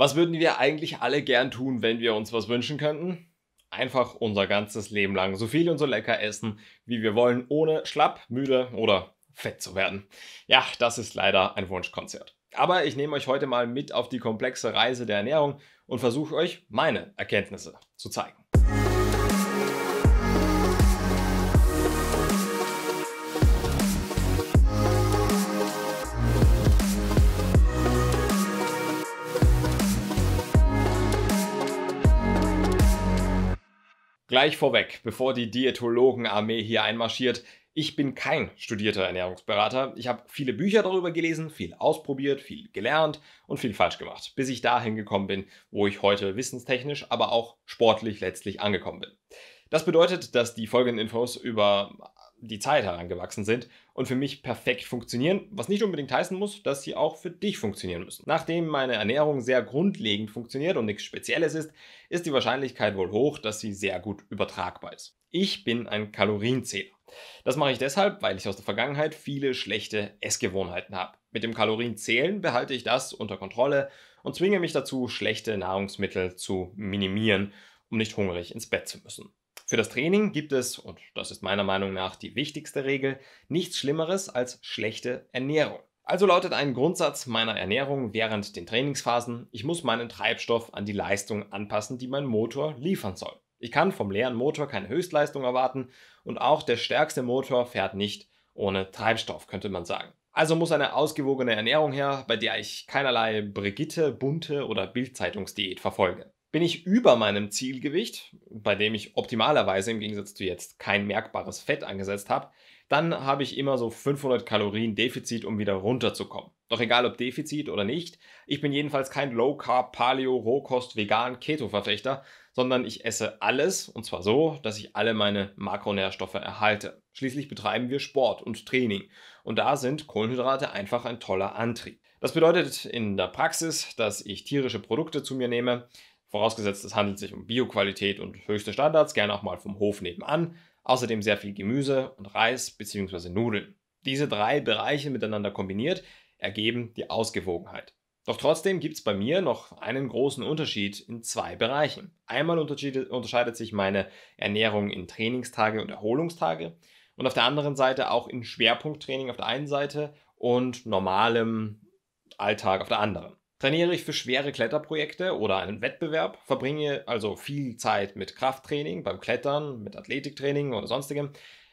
Was würden wir eigentlich alle gern tun, wenn wir uns was wünschen könnten? Einfach unser ganzes Leben lang so viel und so lecker essen, wie wir wollen, ohne schlapp, müde oder fett zu werden. Ja, das ist leider ein Wunschkonzert. Aber ich nehme euch heute mal mit auf die komplexe Reise der Ernährung und versuche euch meine Erkenntnisse zu zeigen. Gleich vorweg, bevor die Diätologenarmee hier einmarschiert, ich bin kein studierter Ernährungsberater. Ich habe viele Bücher darüber gelesen, viel ausprobiert, viel gelernt und viel falsch gemacht, bis ich dahin gekommen bin, wo ich heute wissenstechnisch, aber auch sportlich letztlich angekommen bin. Das bedeutet, dass die folgenden Infos über die Zeit herangewachsen sind und für mich perfekt funktionieren, was nicht unbedingt heißen muss, dass sie auch für dich funktionieren müssen. Nachdem meine Ernährung sehr grundlegend funktioniert und nichts Spezielles ist, ist die Wahrscheinlichkeit wohl hoch, dass sie sehr gut übertragbar ist. Ich bin ein Kalorienzähler. Das mache ich deshalb, weil ich aus der Vergangenheit viele schlechte Essgewohnheiten habe. Mit dem Kalorienzählen behalte ich das unter Kontrolle und zwinge mich dazu, schlechte Nahrungsmittel zu minimieren, um nicht hungrig ins Bett zu müssen. Für das Training gibt es, und das ist meiner Meinung nach die wichtigste Regel, nichts Schlimmeres als schlechte Ernährung. Also lautet ein Grundsatz meiner Ernährung während den Trainingsphasen, ich muss meinen Treibstoff an die Leistung anpassen, die mein Motor liefern soll. Ich kann vom leeren Motor keine Höchstleistung erwarten und auch der stärkste Motor fährt nicht ohne Treibstoff, könnte man sagen. Also muss eine ausgewogene Ernährung her, bei der ich keinerlei Brigitte, bunte oder Bildzeitungsdiät verfolge bin ich über meinem Zielgewicht, bei dem ich optimalerweise im Gegensatz zu jetzt kein merkbares Fett angesetzt habe, dann habe ich immer so 500 Kalorien Defizit, um wieder runterzukommen. Doch egal ob Defizit oder nicht, ich bin jedenfalls kein Low Carb, Paleo, Rohkost, Vegan, Keto Verfechter, sondern ich esse alles und zwar so, dass ich alle meine Makronährstoffe erhalte. Schließlich betreiben wir Sport und Training und da sind Kohlenhydrate einfach ein toller Antrieb. Das bedeutet in der Praxis, dass ich tierische Produkte zu mir nehme, Vorausgesetzt, es handelt sich um Bioqualität und höchste Standards, gerne auch mal vom Hof nebenan. Außerdem sehr viel Gemüse und Reis bzw. Nudeln. Diese drei Bereiche miteinander kombiniert ergeben die Ausgewogenheit. Doch trotzdem gibt es bei mir noch einen großen Unterschied in zwei Bereichen. Einmal unterscheidet sich meine Ernährung in Trainingstage und Erholungstage und auf der anderen Seite auch in Schwerpunkttraining auf der einen Seite und normalem Alltag auf der anderen. Trainiere ich für schwere Kletterprojekte oder einen Wettbewerb, verbringe also viel Zeit mit Krafttraining, beim Klettern, mit Athletiktraining oder sonstigem,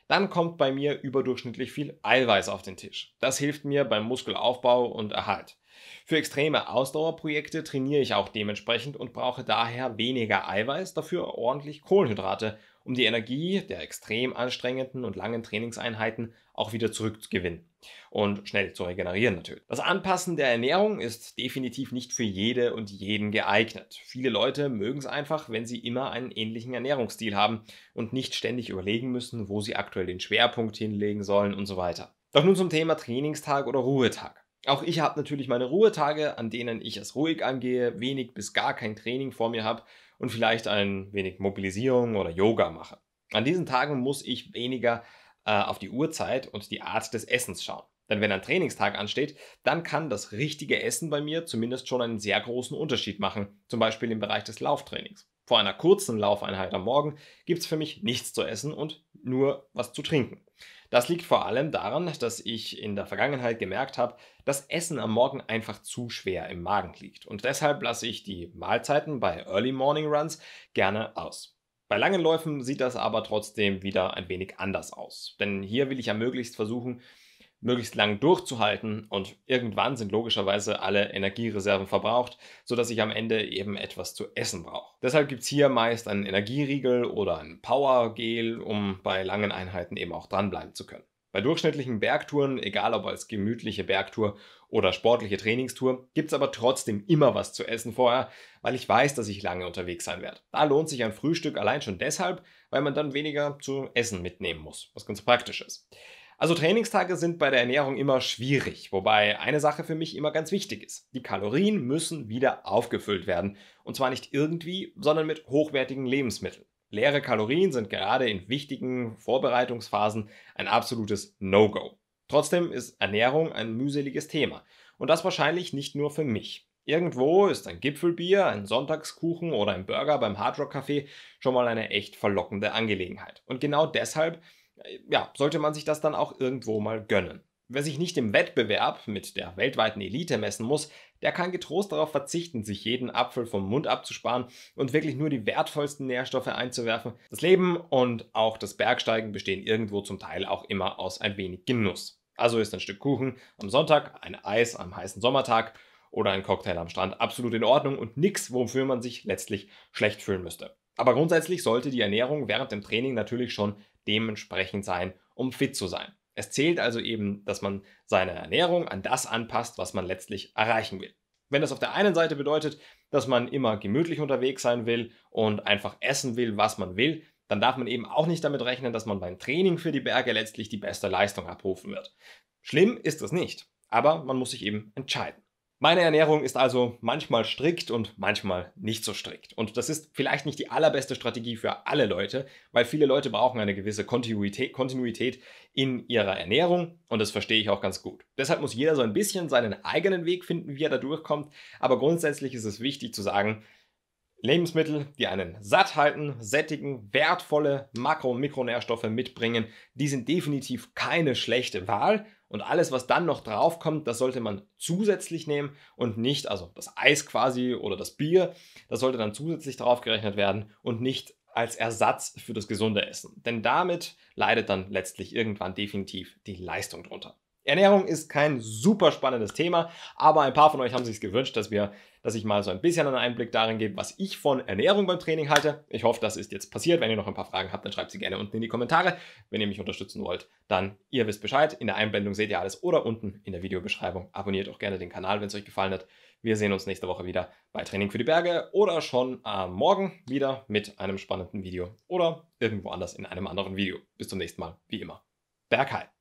dann kommt bei mir überdurchschnittlich viel Eiweiß auf den Tisch. Das hilft mir beim Muskelaufbau und Erhalt. Für extreme Ausdauerprojekte trainiere ich auch dementsprechend und brauche daher weniger Eiweiß, dafür ordentlich Kohlenhydrate um die Energie der extrem anstrengenden und langen Trainingseinheiten auch wieder zurückzugewinnen und schnell zu regenerieren natürlich. Das Anpassen der Ernährung ist definitiv nicht für jede und jeden geeignet. Viele Leute mögen es einfach, wenn sie immer einen ähnlichen Ernährungsstil haben und nicht ständig überlegen müssen, wo sie aktuell den Schwerpunkt hinlegen sollen und so weiter. Doch nun zum Thema Trainingstag oder Ruhetag. Auch ich habe natürlich meine Ruhetage, an denen ich es ruhig angehe, wenig bis gar kein Training vor mir habe und vielleicht ein wenig Mobilisierung oder Yoga mache. An diesen Tagen muss ich weniger äh, auf die Uhrzeit und die Art des Essens schauen. Denn wenn ein Trainingstag ansteht, dann kann das richtige Essen bei mir zumindest schon einen sehr großen Unterschied machen, zum Beispiel im Bereich des Lauftrainings. Vor einer kurzen Laufeinheit am Morgen gibt es für mich nichts zu essen und nur was zu trinken. Das liegt vor allem daran, dass ich in der Vergangenheit gemerkt habe, dass Essen am Morgen einfach zu schwer im Magen liegt. Und deshalb lasse ich die Mahlzeiten bei Early Morning Runs gerne aus. Bei langen Läufen sieht das aber trotzdem wieder ein wenig anders aus. Denn hier will ich ja möglichst versuchen, möglichst lang durchzuhalten und irgendwann sind logischerweise alle Energiereserven verbraucht, sodass ich am Ende eben etwas zu essen brauche. Deshalb gibt es hier meist einen Energieriegel oder ein Powergel, um bei langen Einheiten eben auch dranbleiben zu können. Bei durchschnittlichen Bergtouren, egal ob als gemütliche Bergtour oder sportliche Trainingstour, gibt es aber trotzdem immer was zu essen vorher, weil ich weiß, dass ich lange unterwegs sein werde. Da lohnt sich ein Frühstück allein schon deshalb, weil man dann weniger zu essen mitnehmen muss, was ganz praktisch ist. Also Trainingstage sind bei der Ernährung immer schwierig, wobei eine Sache für mich immer ganz wichtig ist. Die Kalorien müssen wieder aufgefüllt werden. Und zwar nicht irgendwie, sondern mit hochwertigen Lebensmitteln. Leere Kalorien sind gerade in wichtigen Vorbereitungsphasen ein absolutes No-Go. Trotzdem ist Ernährung ein mühseliges Thema. Und das wahrscheinlich nicht nur für mich. Irgendwo ist ein Gipfelbier, ein Sonntagskuchen oder ein Burger beim Hardrock Café schon mal eine echt verlockende Angelegenheit. Und genau deshalb ja, sollte man sich das dann auch irgendwo mal gönnen. Wer sich nicht im Wettbewerb mit der weltweiten Elite messen muss, der kann getrost darauf verzichten, sich jeden Apfel vom Mund abzusparen und wirklich nur die wertvollsten Nährstoffe einzuwerfen. Das Leben und auch das Bergsteigen bestehen irgendwo zum Teil auch immer aus ein wenig Genuss. Also ist ein Stück Kuchen am Sonntag, ein Eis am heißen Sommertag oder ein Cocktail am Strand absolut in Ordnung und nichts, wofür man sich letztlich schlecht fühlen müsste. Aber grundsätzlich sollte die Ernährung während dem Training natürlich schon dementsprechend sein, um fit zu sein. Es zählt also eben, dass man seine Ernährung an das anpasst, was man letztlich erreichen will. Wenn das auf der einen Seite bedeutet, dass man immer gemütlich unterwegs sein will und einfach essen will, was man will, dann darf man eben auch nicht damit rechnen, dass man beim Training für die Berge letztlich die beste Leistung abrufen wird. Schlimm ist das nicht, aber man muss sich eben entscheiden. Meine Ernährung ist also manchmal strikt und manchmal nicht so strikt. Und das ist vielleicht nicht die allerbeste Strategie für alle Leute, weil viele Leute brauchen eine gewisse Kontinuität, Kontinuität in ihrer Ernährung und das verstehe ich auch ganz gut. Deshalb muss jeder so ein bisschen seinen eigenen Weg finden, wie er da durchkommt. Aber grundsätzlich ist es wichtig zu sagen, Lebensmittel, die einen satt halten, sättigen, wertvolle Makro- und Mikronährstoffe mitbringen, die sind definitiv keine schlechte Wahl und alles, was dann noch draufkommt, das sollte man zusätzlich nehmen und nicht, also das Eis quasi oder das Bier, das sollte dann zusätzlich draufgerechnet werden und nicht als Ersatz für das gesunde Essen. Denn damit leidet dann letztlich irgendwann definitiv die Leistung drunter. Ernährung ist kein super spannendes Thema, aber ein paar von euch haben sich gewünscht, dass wir, dass ich mal so ein bisschen einen Einblick darin gebe, was ich von Ernährung beim Training halte. Ich hoffe, das ist jetzt passiert. Wenn ihr noch ein paar Fragen habt, dann schreibt sie gerne unten in die Kommentare. Wenn ihr mich unterstützen wollt, dann ihr wisst Bescheid. In der Einblendung seht ihr alles oder unten in der Videobeschreibung. Abonniert auch gerne den Kanal, wenn es euch gefallen hat. Wir sehen uns nächste Woche wieder bei Training für die Berge oder schon am Morgen wieder mit einem spannenden Video oder irgendwo anders in einem anderen Video. Bis zum nächsten Mal, wie immer. Bergheim.